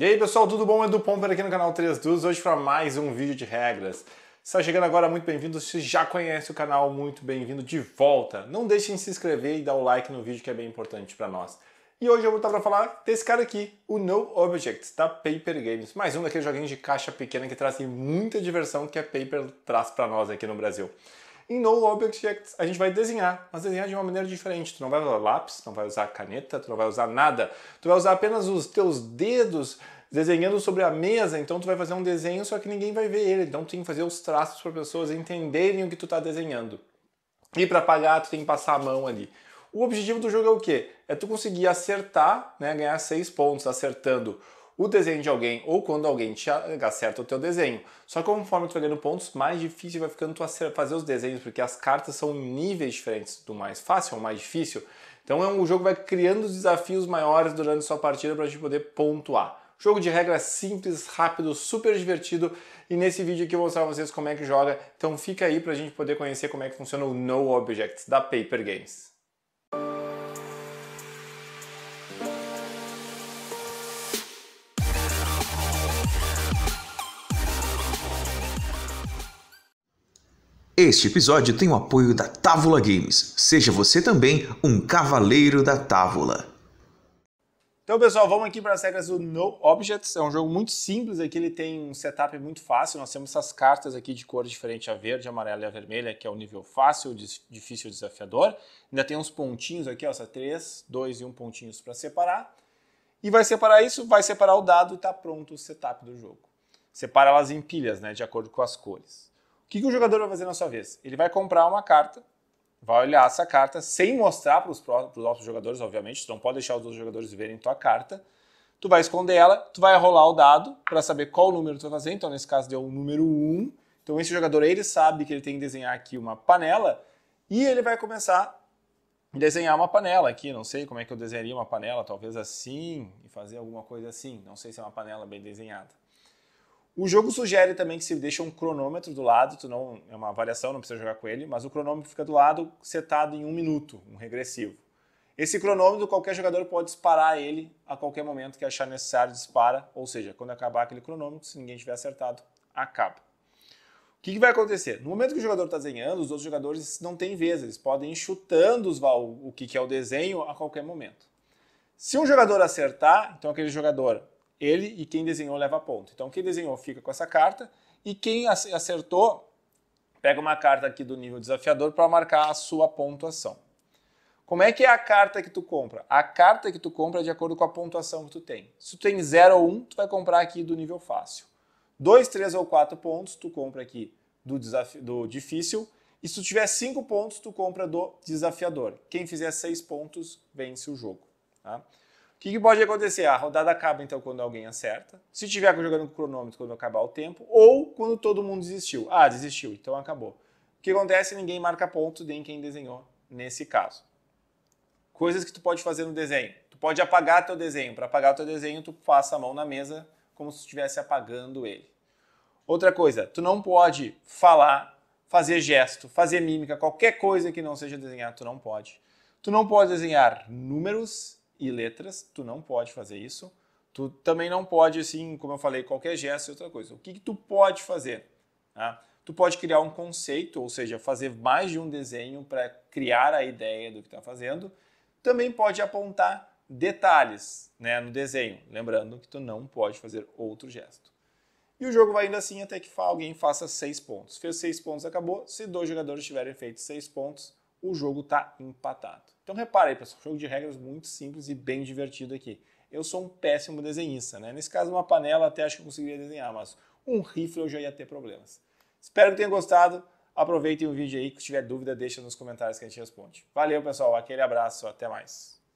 E aí pessoal, tudo bom? Edu Pomper aqui no canal 3 Duas, hoje para mais um vídeo de regras. Se está chegando agora, muito bem-vindo. Se já conhece o canal, muito bem-vindo de volta. Não deixem de se inscrever e dar o like no vídeo que é bem importante para nós. E hoje eu vou estar para falar desse cara aqui, o No Objects, da Paper Games. Mais um daqueles joguinhos de caixa pequena que trazem muita diversão que a Paper traz para nós aqui no Brasil. Em No Objects, a gente vai desenhar, mas desenhar de uma maneira diferente. Tu não vai usar lápis, não vai usar caneta, tu não vai usar nada. Tu vai usar apenas os teus dedos desenhando sobre a mesa, então tu vai fazer um desenho, só que ninguém vai ver ele. Então tu tem que fazer os traços para as pessoas entenderem o que tu está desenhando. E para pagar, tu tem que passar a mão ali. O objetivo do jogo é o quê? É tu conseguir acertar, né, ganhar seis pontos acertando o desenho de alguém ou quando alguém te acerta o teu desenho. Só que conforme tu vai ganhando pontos, mais difícil vai ficando tu fazer os desenhos, porque as cartas são níveis diferentes, do mais fácil ao mais difícil. Então é um, o jogo vai criando os desafios maiores durante sua partida para a gente poder pontuar. Jogo de regra é simples, rápido, super divertido. E nesse vídeo aqui eu vou mostrar pra vocês como é que joga. Então fica aí pra gente poder conhecer como é que funciona o No Objects da Paper Games. Este episódio tem o apoio da Távola Games. Seja você também um cavaleiro da távola. Então, pessoal, vamos aqui para as regras do No Objects. É um jogo muito simples aqui, ele tem um setup muito fácil. Nós temos essas cartas aqui de cor diferente, a verde, a amarela e a vermelha, que é o nível fácil, difícil, desafiador. Ainda tem uns pontinhos aqui, ó, três, dois e um pontinhos para separar. E vai separar isso, vai separar o dado e está pronto o setup do jogo. Separa elas em pilhas, né, de acordo com as cores que, que o jogador vai fazer na sua vez? Ele vai comprar uma carta, vai olhar essa carta, sem mostrar para os outros jogadores, obviamente, tu não pode deixar os outros jogadores verem tua carta. Tu vai esconder ela, tu vai rolar o dado para saber qual número tu vai fazer. Então, nesse caso, deu o número 1. Então, esse jogador, ele sabe que ele tem que desenhar aqui uma panela e ele vai começar a desenhar uma panela aqui. Não sei como é que eu desenharia uma panela, talvez assim, e fazer alguma coisa assim. Não sei se é uma panela bem desenhada. O jogo sugere também que se deixa um cronômetro do lado, tu não é uma variação, não precisa jogar com ele, mas o cronômetro fica do lado setado em um minuto, um regressivo. Esse cronômetro, qualquer jogador pode disparar ele a qualquer momento que achar necessário, dispara, ou seja, quando acabar aquele cronômetro, se ninguém tiver acertado, acaba. O que, que vai acontecer? No momento que o jogador está desenhando, os outros jogadores não têm vez, eles podem ir chutando os, o que, que é o desenho a qualquer momento. Se um jogador acertar, então aquele jogador ele e quem desenhou leva ponto. Então quem desenhou fica com essa carta e quem acertou pega uma carta aqui do nível desafiador para marcar a sua pontuação. Como é que é a carta que tu compra? A carta que tu compra é de acordo com a pontuação que tu tem. Se tu tem 0 ou 1, um, tu vai comprar aqui do nível fácil. 2, 3 ou 4 pontos, tu compra aqui do, do difícil. E se tu tiver 5 pontos, tu compra do desafiador. Quem fizer 6 pontos, vence o jogo. Tá? O que, que, pode acontecer? A rodada acaba então quando alguém acerta, se tiver jogando com o cronômetro quando acabar o tempo, ou quando todo mundo desistiu. Ah, desistiu, então acabou. O que acontece? Ninguém marca ponto, nem quem desenhou nesse caso. Coisas que tu pode fazer no desenho. Tu pode apagar teu desenho. Para apagar teu desenho, tu passa a mão na mesa como se estivesse apagando ele. Outra coisa, tu não pode falar, fazer gesto, fazer mímica, qualquer coisa que não seja desenhar, tu não pode. Tu não pode desenhar números e letras, tu não pode fazer isso. Tu também não pode, assim, como eu falei, qualquer gesto e é outra coisa. O que, que tu pode fazer? Ah, tu pode criar um conceito, ou seja, fazer mais de um desenho para criar a ideia do que está fazendo. Também pode apontar detalhes né, no desenho, lembrando que tu não pode fazer outro gesto. E o jogo vai indo assim até que alguém faça seis pontos. Fez seis pontos, acabou. Se dois jogadores tiverem feito seis pontos, o jogo está empatado. Então repara aí, pessoal, jogo de regras muito simples e bem divertido aqui. Eu sou um péssimo desenhista, né? Nesse caso, uma panela até acho que eu conseguiria desenhar, mas um rifle eu já ia ter problemas. Espero que tenham gostado. Aproveitem o vídeo aí. Se tiver dúvida, deixa nos comentários que a gente responde. Valeu, pessoal. Aquele abraço. Até mais.